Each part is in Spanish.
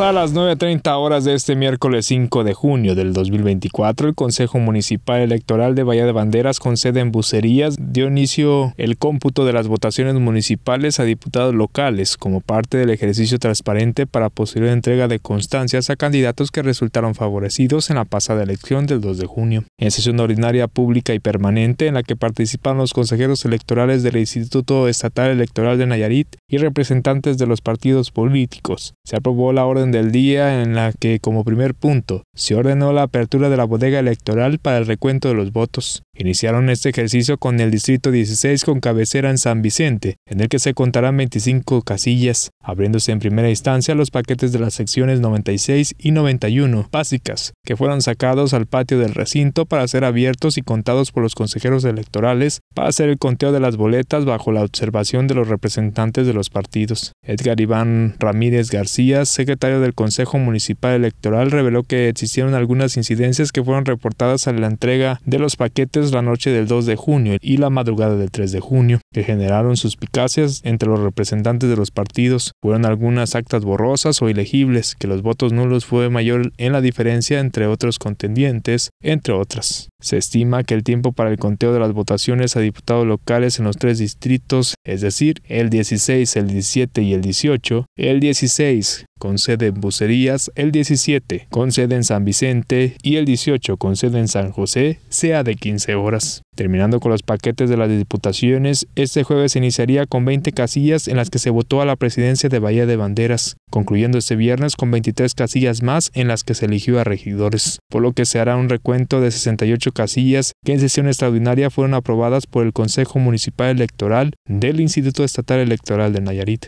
a las 9.30 horas de este miércoles 5 de junio del 2024, el Consejo Municipal Electoral de Bahía de Banderas, con sede en Bucerías, dio inicio el cómputo de las votaciones municipales a diputados locales como parte del ejercicio transparente para posible entrega de constancias a candidatos que resultaron favorecidos en la pasada elección del 2 de junio. En sesión ordinaria pública y permanente en la que participan los consejeros electorales del Instituto Estatal Electoral de Nayarit y representantes de los partidos políticos, se aprobó la orden del día en la que como primer punto se ordenó la apertura de la bodega electoral para el recuento de los votos. Iniciaron este ejercicio con el Distrito 16 con cabecera en San Vicente, en el que se contarán 25 casillas, abriéndose en primera instancia los paquetes de las secciones 96 y 91 básicas, que fueron sacados al patio del recinto para ser abiertos y contados por los consejeros electorales para hacer el conteo de las boletas bajo la observación de los representantes de los partidos. Edgar Iván Ramírez García, secretario del Consejo Municipal Electoral, reveló que existieron algunas incidencias que fueron reportadas a la entrega de los paquetes la noche del 2 de junio y la madrugada del 3 de junio, que generaron suspicacias entre los representantes de los partidos. Fueron algunas actas borrosas o ilegibles, que los votos nulos fue mayor en la diferencia entre otros contendientes, entre otras. Se estima que el tiempo para el conteo de las votaciones a diputados locales en los tres distritos, es decir, el 16, el 17 y el 18, el 16 con sede en Bucerías, el 17 con sede en San Vicente y el 18 con sede en San José, sea de 15 horas. Terminando con los paquetes de las diputaciones, este jueves se iniciaría con 20 casillas en las que se votó a la presidencia de Bahía de Banderas, concluyendo este viernes con 23 casillas más en las que se eligió a regidores, por lo que se hará un recuento de 68 casillas que en sesión extraordinaria fueron aprobadas por el Consejo Municipal Electoral del Instituto Estatal Electoral de Nayarit.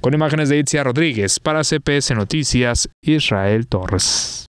Con imágenes de Itzia Rodríguez para CPS Noticias, Israel Torres.